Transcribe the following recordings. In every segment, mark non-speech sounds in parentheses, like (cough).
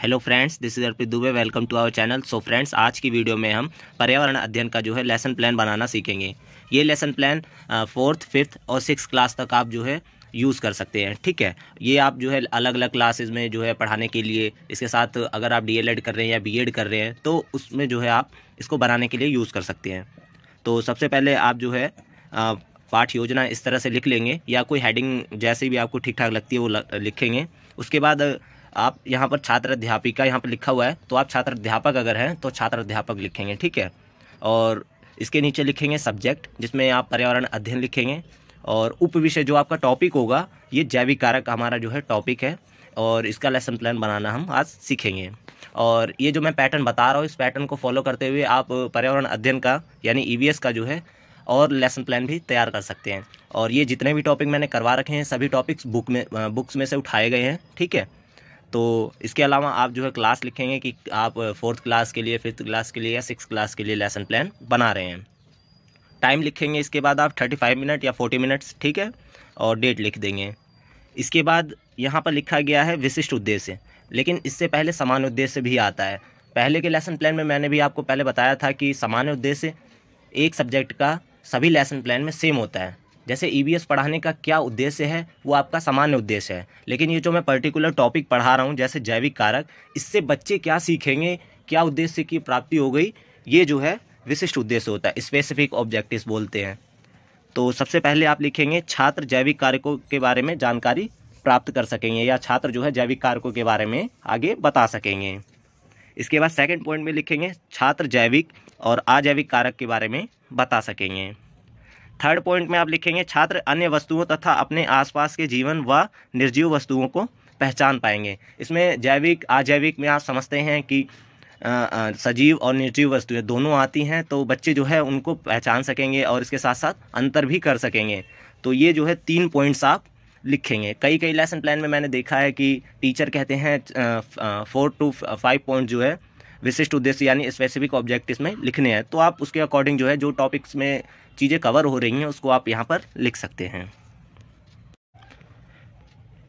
hello friends this is Arpit Dubey welcome to our channel so friends आज की video में हम पर्यावरण अध्ययन का जो है लेसन प्लान बनाना सीखेंगे ये लेसन प्लान फोर्थ फिफ्थ और सिक्स क्लास तक आप जो है यूज़ कर सकते हैं ठीक है ये आप जो है अलग अलग क्लासेज में जो है पढ़ाने के लिए इसके साथ अगर आप डी कर रहे हैं या बी कर रहे हैं तो उसमें जो है आप इसको बनाने के लिए यूज़ कर सकते हैं तो सबसे पहले आप जो है पाठ योजना इस तरह से लिख लेंगे या कोई हेडिंग जैसे भी आपको ठीक ठाक लगती है वो लिखेंगे उसके बाद आप यहाँ पर छात्र अध्यापिका यहाँ पर लिखा हुआ है तो आप छात्र अध्यापक अगर हैं तो छात्र अध्यापक लिखेंगे ठीक है और इसके नीचे लिखेंगे सब्जेक्ट जिसमें आप पर्यावरण अध्ययन लिखेंगे और उप विषय जो आपका टॉपिक होगा ये जैविक कारक हमारा जो है टॉपिक है और इसका लेसन प्लान बनाना हम आज सीखेंगे और ये जो मैं पैटर्न बता रहा हूँ इस पैटर्न को फॉलो करते हुए आप पर्यावरण अध्ययन का यानी ई e का जो है और लेसन प्लान भी तैयार कर सकते हैं और ये जितने भी टॉपिक मैंने करवा रखे हैं सभी टॉपिक्स बुक में बुक्स में से उठाए गए हैं ठीक है तो इसके अलावा आप जो है क्लास लिखेंगे कि आप फोर्थ क्लास के लिए फिफ्थ क्लास के लिए या सिक्स क्लास के लिए लेसन प्लान बना रहे हैं टाइम लिखेंगे इसके बाद आप थर्टी फाइव मिनट या फोर्टी मिनट्स ठीक है और डेट लिख देंगे इसके बाद यहाँ पर लिखा गया है विशिष्ट उद्देश्य लेकिन इससे पहले समान उद्देश्य भी आता है पहले के लेसन प्लान में मैंने भी आपको पहले बताया था कि सामान्य उद्देश्य एक सब्जेक्ट का सभी लेसन प्लान में सेम होता है जैसे ई e पढ़ाने का क्या उद्देश्य है वो आपका सामान्य उद्देश्य है लेकिन ये जो मैं पर्टिकुलर टॉपिक पढ़ा रहा हूँ जैसे जैविक कारक इससे बच्चे क्या सीखेंगे क्या उद्देश्य की प्राप्ति हो गई ये जो है विशिष्ट उद्देश्य होता है स्पेसिफिक ऑब्जेक्टिव बोलते हैं तो सबसे पहले आप लिखेंगे छात्र जैविक कारकों के बारे में जानकारी प्राप्त कर सकेंगे या छात्र जो है जैविक कारकों के बारे में आगे बता सकेंगे इसके बाद सेकंड पॉइंट में लिखेंगे छात्र जैविक और अजैविक कारक के बारे में बता सकेंगे थर्ड पॉइंट में आप लिखेंगे छात्र अन्य वस्तुओं तथा अपने आसपास के जीवन व निर्जीव वस्तुओं को पहचान पाएंगे इसमें जैविक अजैविक में आप समझते हैं कि आ, आ, सजीव और निर्जीव वस्तुएं दोनों आती हैं तो बच्चे जो है उनको पहचान सकेंगे और इसके साथ साथ अंतर भी कर सकेंगे तो ये जो है तीन पॉइंट्स आप लिखेंगे कई कई लेसन प्लान में मैंने देखा है कि टीचर कहते हैं फोर टू फाइव पॉइंट जो है विशिष्ट उद्देश्य यानी स्पेसिफिक ऑब्जेक्ट इसमें लिखने हैं तो आप उसके अकॉर्डिंग जो है जो टॉपिक्स में चीज़ें कवर हो रही हैं उसको आप यहाँ पर लिख सकते हैं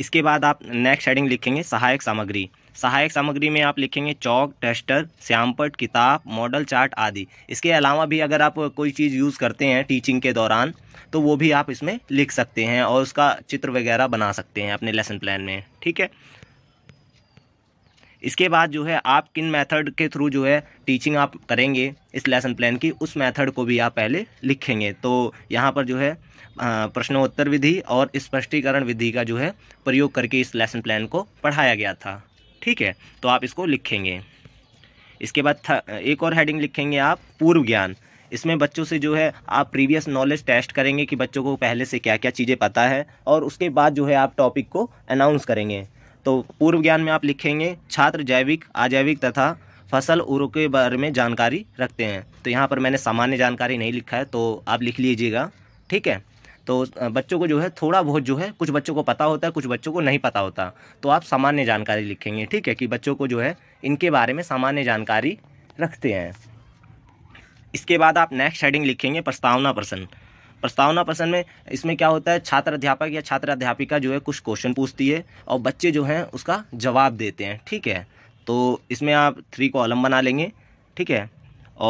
इसके बाद आप नेक्स्ट हेडिंग लिखेंगे सहायक सामग्री सहायक सामग्री में आप लिखेंगे चौक टेस्टर श्यामपट किताब मॉडल चार्ट आदि इसके अलावा भी अगर आप कोई चीज़ यूज़ करते हैं टीचिंग के दौरान तो वो भी आप इसमें लिख सकते हैं और उसका चित्र वगैरह बना सकते हैं अपने लेसन प्लान में ठीक है इसके बाद जो है आप किन मेथड के थ्रू जो है टीचिंग आप करेंगे इस लेसन प्लान की उस मेथड को भी आप पहले लिखेंगे तो यहाँ पर जो है प्रश्नोत्तर विधि और स्पष्टीकरण विधि का जो है प्रयोग करके इस लेसन प्लान को पढ़ाया गया था ठीक है तो आप इसको लिखेंगे इसके बाद एक और हेडिंग लिखेंगे आप पूर्व ज्ञान इसमें बच्चों से जो है आप प्रीवियस नॉलेज टेस्ट करेंगे कि बच्चों को पहले से क्या क्या चीज़ें पता है और उसके बाद जो है आप टॉपिक को अनाउंस करेंगे तो पूर्व ज्ञान में आप लिखेंगे छात्र जैविक अजैविक तथा फसल उर्व के बारे में जानकारी रखते हैं तो यहाँ पर मैंने सामान्य जानकारी नहीं लिखा है तो आप लिख लीजिएगा ठीक है तो बच्चों को जो है थोड़ा बहुत जो है कुछ बच्चों को पता होता है कुछ बच्चों को नहीं पता होता तो आप सामान्य जानकारी लिखेंगे ठीक है कि बच्चों को जो है इनके बारे में सामान्य जानकारी रखते हैं इसके बाद आप नेक्स्ट हेडिंग लिखेंगे प्रस्तावना प्रश्न प्रस्तावना प्रश्न में इसमें क्या होता है छात्र अध्यापक या छात्र अध्यापिका जो है कुछ क्वेश्चन पूछती है और बच्चे जो हैं उसका जवाब देते हैं ठीक है तो इसमें आप थ्री कॉलम बना लेंगे ठीक है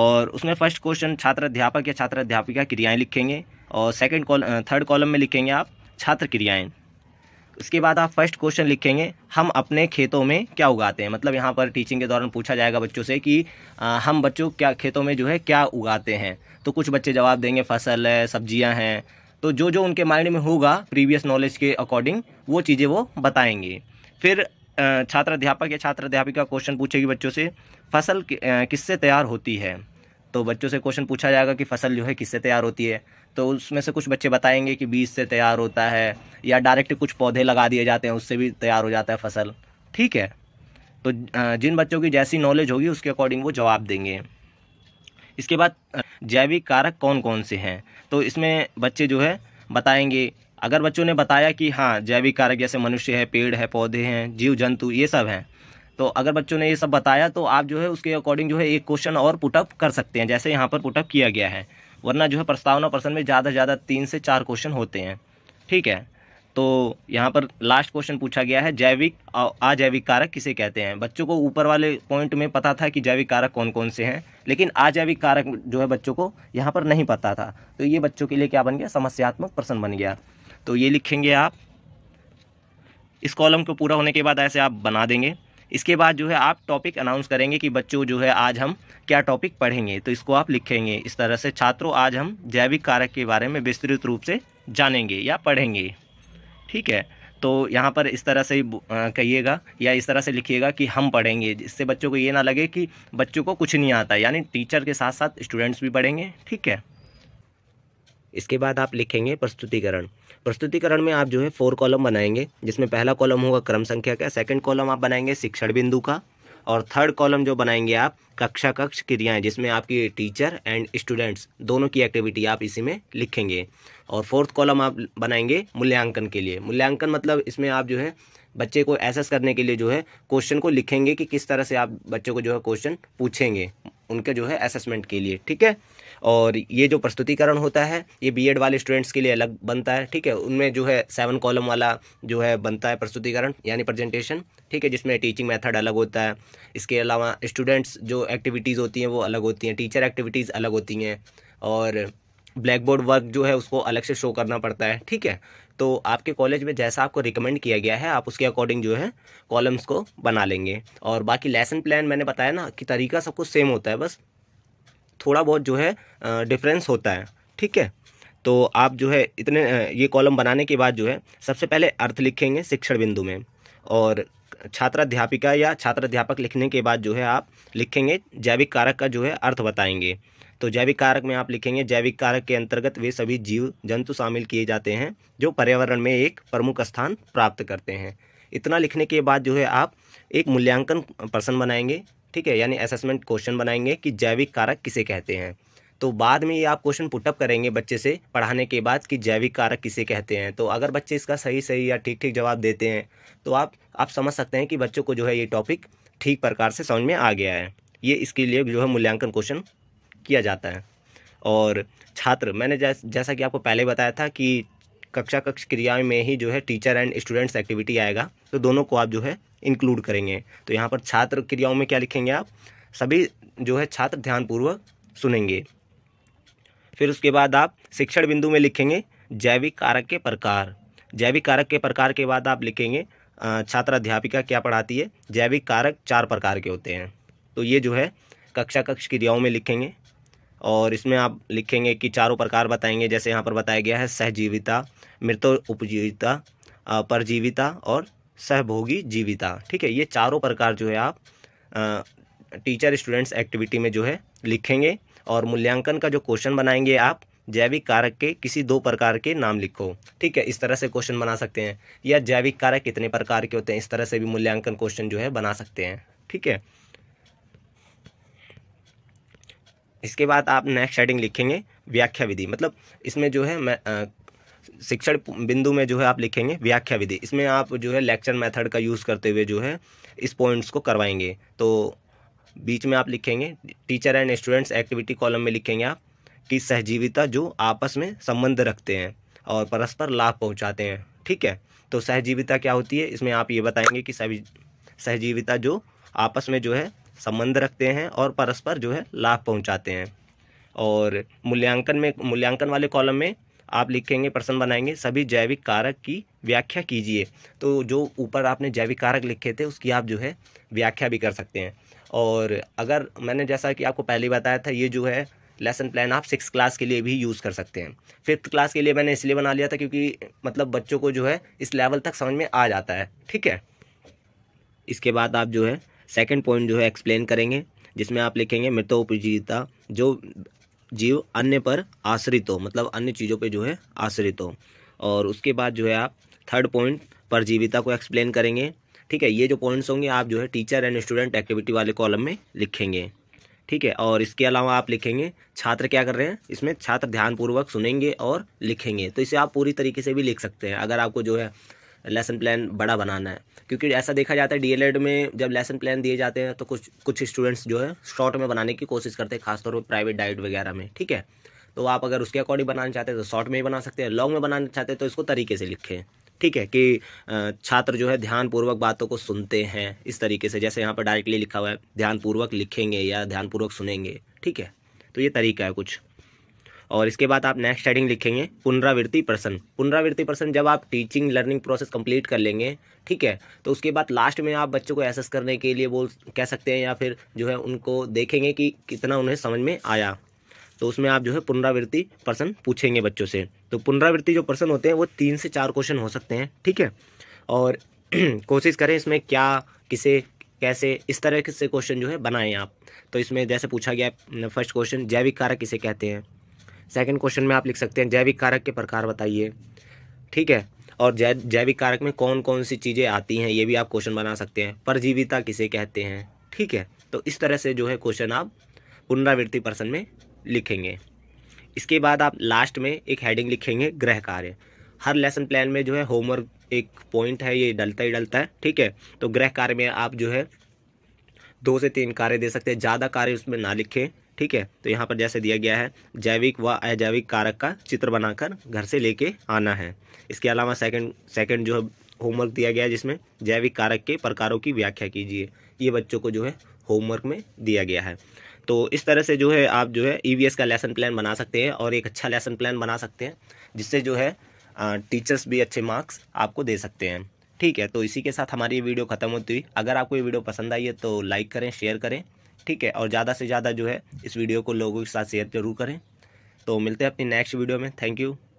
और उसमें फर्स्ट क्वेश्चन छात्र अध्यापक या छात्र अध्यापिका क्रियाएँ लिखेंगे और सेकेंड कॉल थर्ड कॉलम में लिखेंगे आप छात्र क्रियाएँ इसके बाद आप फर्स्ट क्वेश्चन लिखेंगे हम अपने खेतों में क्या उगाते हैं मतलब यहाँ पर टीचिंग के दौरान पूछा जाएगा बच्चों से कि आ, हम बच्चों क्या खेतों में जो है क्या उगाते हैं तो कुछ बच्चे जवाब देंगे फसल है सब्जियाँ हैं तो जो जो उनके माइंड में होगा प्रीवियस नॉलेज के अकॉर्डिंग वो चीज़ें वो बताएंगे फिर छात्र अध्यापक या छात्र अध्यापिका क्वेश्चन पूछेगी बच्चों से फसल किससे तैयार होती है तो बच्चों से क्वेश्चन पूछा जाएगा कि फसल जो है किससे तैयार होती है तो उसमें से कुछ बच्चे बताएंगे कि बीज से तैयार होता है या डायरेक्ट कुछ पौधे लगा दिए जाते हैं उससे भी तैयार हो जाता है फसल ठीक है तो जिन बच्चों की जैसी नॉलेज होगी उसके अकॉर्डिंग वो जवाब देंगे इसके बाद जैविक कारक कौन कौन से हैं तो इसमें बच्चे जो है बताएंगे अगर बच्चों ने बताया कि हाँ जैविक कारक जैसे मनुष्य है पेड़ है पौधे हैं जीव जंतु ये सब हैं तो अगर बच्चों ने ये सब बताया तो आप जो है उसके अकॉर्डिंग जो है एक क्वेश्चन और पुटअप कर सकते हैं जैसे यहाँ पर पुटअप किया गया है वरना जो है प्रस्तावना प्रश्न में ज़्यादा से ज़्यादा तीन से चार क्वेश्चन होते हैं ठीक है तो यहाँ पर लास्ट क्वेश्चन पूछा गया है जैविक अजैविक कारक किसे कहते हैं बच्चों को ऊपर वाले पॉइंट में पता था कि जैविक कारक कौन कौन से हैं लेकिन अजैविक कारक जो है बच्चों को यहाँ पर नहीं पता था तो ये बच्चों के लिए क्या बन गया समस्यात्मक प्रश्न बन गया तो ये लिखेंगे आप इस कॉलम को पूरा होने के बाद ऐसे आप बना देंगे इसके बाद जो है आप टॉपिक अनाउंस करेंगे कि बच्चों जो है आज हम क्या टॉपिक पढ़ेंगे तो इसको आप लिखेंगे इस तरह से छात्रों आज हम जैविक कारक के बारे में विस्तृत रूप से जानेंगे या पढ़ेंगे ठीक है तो यहाँ पर इस तरह से कहिएगा या इस तरह से लिखिएगा कि हम पढ़ेंगे जिससे बच्चों को ये ना लगे कि बच्चों को कुछ नहीं आता यानी टीचर के साथ साथ स्टूडेंट्स भी पढ़ेंगे ठीक है इसके बाद आप लिखेंगे प्रस्तुतिकरण प्रस्तुतिकरण में आप जो है फोर कॉलम बनाएंगे जिसमें पहला कॉलम होगा क्रम संख्या का सेकंड कॉलम आप बनाएंगे शिक्षण बिंदु का और थर्ड कॉलम जो बनाएंगे आप कक्षा कक्ष क्रियाएं जिसमें आपकी टीचर एंड स्टूडेंट्स दोनों की एक्टिविटी आप इसी में लिखेंगे और फोर्थ कॉलम आप बनाएंगे मूल्यांकन के लिए मूल्यांकन मतलब इसमें आप जो है बच्चे को एसेस करने के लिए जो है क्वेश्चन को लिखेंगे कि किस तरह से आप बच्चों को जो है क्वेश्चन पूछेंगे उनके जो है असेसमेंट के लिए ठीक है और ये जो प्रस्तुतिकरण होता है ये बीएड वाले स्टूडेंट्स के लिए अलग बनता है ठीक है उनमें जो है सेवन कॉलम वाला जो है बनता है प्रस्तुतिकरण यानी प्रेजेंटेशन ठीक है जिसमें टीचिंग मेथड अलग होता है इसके अलावा स्टूडेंट्स जो एक्टिविटीज़ होती हैं वो अलग होती हैं टीचर एक्टिविटीज़ अलग होती हैं और ब्लैक बोर्ड वर्क जो है उसको अलग से शो करना पड़ता है ठीक है तो आपके कॉलेज में जैसा आपको रिकमेंड किया गया है आप उसके अकॉर्डिंग जो है कॉलम्स को बना लेंगे और बाकी लेसन प्लान मैंने बताया ना कि तरीका सब कुछ सेम होता है बस थोड़ा बहुत जो है डिफरेंस होता है ठीक है तो आप जो है इतने ये कॉलम बनाने के बाद जो है सबसे पहले अर्थ लिखेंगे शिक्षण बिंदु में और छात्राध्यापिका या छात्राध्यापक लिखने के बाद जो है आप लिखेंगे जैविक कारक का जो है अर्थ बताएंगे तो जैविक कारक में आप लिखेंगे जैविक कारक के अंतर्गत वे सभी जीव जंतु शामिल किए जाते हैं जो पर्यावरण में एक प्रमुख स्थान प्राप्त करते हैं इतना लिखने के बाद जो है आप एक मूल्यांकन प्रश्न बनाएंगे ठीक है यानी असेसमेंट क्वेश्चन बनाएंगे कि जैविक कारक किसे कहते हैं तो बाद में ये आप क्वेश्चन पुटअप करेंगे बच्चे से पढ़ाने के बाद कि जैविक कारक किसे कहते हैं तो अगर बच्चे इसका सही सही या ठीक ठीक जवाब देते हैं तो आप आप समझ सकते हैं कि बच्चों को जो है ये टॉपिक ठीक प्रकार से समझ में आ गया है ये इसके लिए जो है मूल्यांकन क्वेश्चन किया जाता है और छात्र मैंने जैस, जैसा कि आपको पहले बताया था कि कक्षा कक्ष क्रिया में ही जो है टीचर एंड स्टूडेंट्स एक्टिविटी आएगा तो दोनों को आप जो है इंक्लूड करेंगे तो यहाँ पर छात्र क्रियाओं में क्या लिखेंगे आप सभी जो है छात्र ध्यानपूर्वक सुनेंगे फिर उसके बाद आप शिक्षण बिंदु में लिखेंगे जैविक कारक के प्रकार जैविक कारक के प्रकार के बाद आप लिखेंगे छात्र अध्यापिका क्या पढ़ाती है जैविक कारक चार प्रकार के होते हैं तो ये जो है कक्षा कक्ष क्रियाओं में लिखेंगे और इसमें आप लिखेंगे कि चारों प्रकार बताएंगे जैसे यहाँ पर बताया गया है सहजीविता मृत उपजीविता परजीविता और सहभोगी जीविता ठीक है ये चारों प्रकार जो है आप आ, टीचर स्टूडेंट्स एक्टिविटी में जो है लिखेंगे और मूल्यांकन का जो क्वेश्चन बनाएंगे आप जैविक कारक के किसी दो प्रकार के नाम लिखो ठीक है इस तरह से क्वेश्चन बना सकते हैं या जैविक कारक कितने प्रकार के होते हैं इस तरह से भी मूल्यांकन क्वेश्चन जो है बना सकते हैं ठीक है इसके बाद आप नेक्स्ट हेडिंग लिखेंगे व्याख्या विधि मतलब इसमें जो है मैं शिक्षण बिंदु में जो है आप लिखेंगे व्याख्या विधि इसमें आप जो है लेक्चर मेथड का यूज़ करते हुए जो है इस पॉइंट्स को करवाएंगे तो बीच में आप लिखेंगे teacher and students activity column में लिखेंगे आप कि सहजीविता जो आपस में संबंध रखते हैं और परस्पर लाभ पहुँचाते हैं ठीक है तो सहजीविता क्या होती है इसमें आप ये बताएंगे कि सभी सहजीविता जो आपस में जो है संबंध रखते हैं और परस्पर जो है लाभ पहुंचाते हैं और मूल्यांकन में मूल्यांकन वाले कॉलम में आप लिखेंगे प्रश्न बनाएंगे सभी जैविक कारक की व्याख्या कीजिए तो जो ऊपर आपने जैविक कारक लिखे थे उसकी आप जो है व्याख्या भी कर सकते हैं और अगर मैंने जैसा कि आपको पहले बताया था ये जो है लेसन प्लान आप सिक्स क्लास के लिए भी यूज़ कर सकते हैं फिफ्थ क्लास के लिए मैंने इसलिए बना लिया था क्योंकि मतलब बच्चों को जो है इस लेवल तक समझ में आ जाता है ठीक है इसके बाद आप जो है सेकंड पॉइंट जो है एक्सप्लेन करेंगे जिसमें आप लिखेंगे मृतोपजीता जो जीव अन्य पर आश्रित हो मतलब अन्य चीज़ों पे जो है आश्रित हो और उसके बाद जो है आप थर्ड पॉइंट परजीविता को एक्सप्लेन करेंगे ठीक है ये जो पॉइंट्स होंगे आप जो है टीचर एंड स्टूडेंट एक्टिविटी वाले कॉलम में लिखेंगे ठीक है और इसके अलावा आप लिखेंगे छात्र क्या कर रहे हैं इसमें छात्र ध्यानपूर्वक सुनेंगे और लिखेंगे तो इसे आप पूरी तरीके से भी लिख सकते हैं अगर आपको जो है लेसन प्लान बड़ा बनाना है क्योंकि ऐसा देखा जाता है डीएलएड में जब लेसन प्लान दिए जाते हैं तो कुछ कुछ स्टूडेंट्स जो है शॉर्ट में बनाने की कोशिश करते हैं खासतौर पर प्राइवेट डाइट वगैरह में ठीक है तो आप अगर उसके अकॉर्डिंग बनाना चाहते हैं तो शॉर्ट में ही बना सकते हैं लॉन्ग में बनाना चाहते हैं तो इसको तरीके से लिखें ठीक है कि छात्र जो है ध्यानपूर्वक बातों को सुनते हैं इस तरीके से जैसे यहाँ पर डायरेक्टली लिखा हुआ है ध्यानपूर्वक लिखेंगे या ध्यानपूर्वक सुनेंगे ठीक है तो ये तरीका है कुछ और इसके बाद आप नेक्स्ट हेडिंग लिखेंगे पुनरावृत्ति पर्सन पुनरावृत्ति पर्सन जब आप टीचिंग लर्निंग प्रोसेस कंप्लीट कर लेंगे ठीक है तो उसके बाद लास्ट में आप बच्चों को एसेस करने के लिए बोल कह सकते हैं या फिर जो है उनको देखेंगे कि कितना उन्हें समझ में आया तो उसमें आप जो है पुनरावृत्ति पर्सन पूछेंगे बच्चों से तो पुनरावृत्ति जो पर्सन होते हैं वो तीन से चार क्वेश्चन हो सकते हैं ठीक है और (clears throat) कोशिश करें इसमें क्या किसे कैसे इस तरह से क्वेश्चन जो है बनाएं आप तो इसमें जैसे पूछा गया फर्स्ट क्वेश्चन जैविक कारक किसे कहते हैं सेकंड क्वेश्चन में आप लिख सकते हैं जैविक कारक के प्रकार बताइए ठीक है और जै जैविक कारक में कौन कौन सी चीज़ें आती हैं ये भी आप क्वेश्चन बना सकते हैं परजीविता किसे कहते हैं ठीक है तो इस तरह से जो है क्वेश्चन आप पुनरावृत्ति पर्सन में लिखेंगे इसके बाद आप लास्ट में एक हेडिंग लिखेंगे ग्रह कार्य हर लेसन प्लान में जो है होमवर्क एक पॉइंट है ये डलता ही डलता है ठीक है तो ग्रह कार्य में आप जो है दो से तीन कार्य दे सकते हैं ज़्यादा कार्य उसमें ना लिखें ठीक है तो यहाँ पर जैसे दिया गया है जैविक व अजैविक कारक का चित्र बनाकर घर से लेके आना है इसके अलावा सेकंड सेकंड जो है होमवर्क दिया गया है जिसमें जैविक कारक के प्रकारों की व्याख्या कीजिए ये बच्चों को जो है होमवर्क में दिया गया है तो इस तरह से जो है आप जो है ई e का लेसन प्लान बना सकते हैं और एक अच्छा लेसन प्लान बना सकते हैं जिससे जो है टीचर्स भी अच्छे मार्क्स आपको दे सकते हैं ठीक है तो इसी के साथ हमारी ये वीडियो खत्म होती हुई अगर आपको ये वीडियो पसंद आई है तो लाइक करें शेयर करें ठीक है और ज़्यादा से ज़्यादा जो है इस वीडियो को लोगों के साथ शेयर जरूर करें तो मिलते हैं अपनी नेक्स्ट वीडियो में थैंक यू